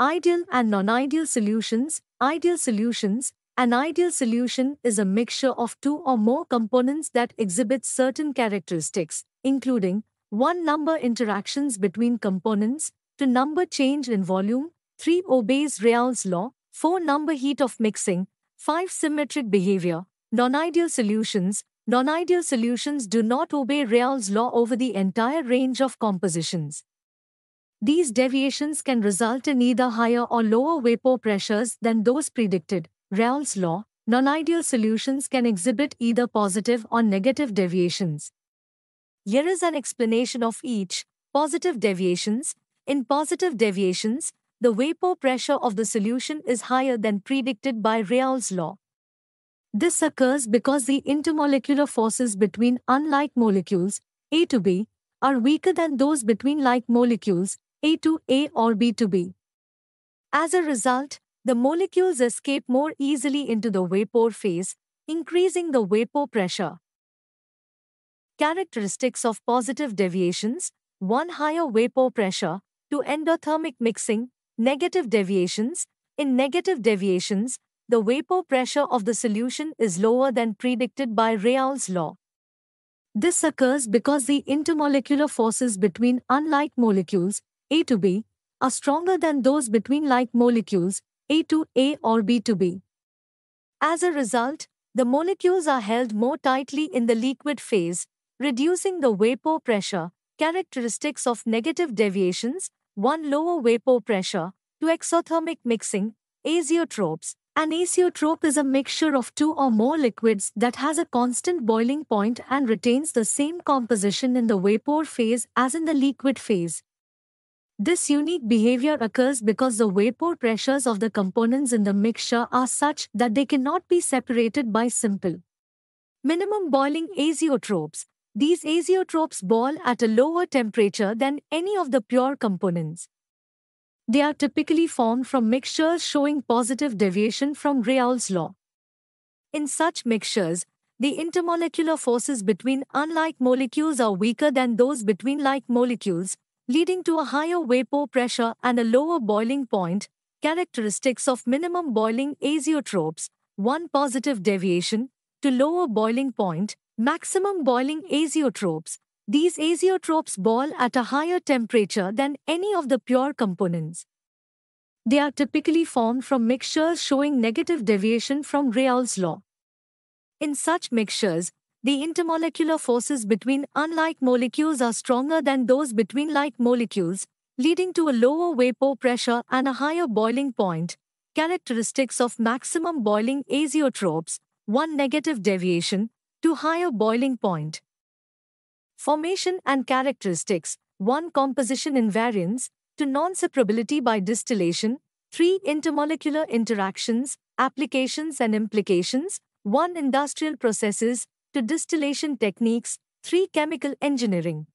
Ideal and non-ideal solutions, ideal solutions, an ideal solution is a mixture of two or more components that exhibit certain characteristics, including 1. Number interactions between components, 2. Number change in volume, 3. Obeys Real's law, 4. Number heat of mixing, 5. Symmetric behavior. Non-ideal solutions, non-ideal solutions do not obey Real's law over the entire range of compositions. These deviations can result in either higher or lower vapor pressures than those predicted. Raoult's law, non-ideal solutions can exhibit either positive or negative deviations. Here is an explanation of each. Positive deviations. In positive deviations, the vapor pressure of the solution is higher than predicted by Raoult's law. This occurs because the intermolecular forces between unlike molecules, A to B, are weaker than those between like molecules, a2A or B2B. As a result, the molecules escape more easily into the vapor phase, increasing the vapor pressure. Characteristics of positive deviations 1. Higher vapor pressure to endothermic mixing, negative deviations. In negative deviations, the vapor pressure of the solution is lower than predicted by Rayle's law. This occurs because the intermolecular forces between unlike molecules a to B, are stronger than those between like molecules, A to A or B to B. As a result, the molecules are held more tightly in the liquid phase, reducing the vapor pressure, characteristics of negative deviations, one lower vapor pressure, to exothermic mixing, azeotropes. An azeotrope is a mixture of two or more liquids that has a constant boiling point and retains the same composition in the vapor phase as in the liquid phase. This unique behavior occurs because the vapor pressures of the components in the mixture are such that they cannot be separated by simple minimum boiling azeotropes. These azeotropes boil at a lower temperature than any of the pure components. They are typically formed from mixtures showing positive deviation from Rayle's law. In such mixtures, the intermolecular forces between unlike molecules are weaker than those between like molecules, leading to a higher vapor pressure and a lower boiling point, characteristics of minimum boiling azeotropes, one positive deviation, to lower boiling point, maximum boiling azeotropes. These azeotropes boil at a higher temperature than any of the pure components. They are typically formed from mixtures showing negative deviation from Rayle's law. In such mixtures, the intermolecular forces between unlike molecules are stronger than those between like molecules, leading to a lower vapor pressure and a higher boiling point. Characteristics of maximum boiling azeotropes 1 negative deviation to higher boiling point. Formation and characteristics 1 composition invariance to non separability by distillation, 3 intermolecular interactions, applications and implications, 1 industrial processes, to distillation techniques, 3. Chemical engineering.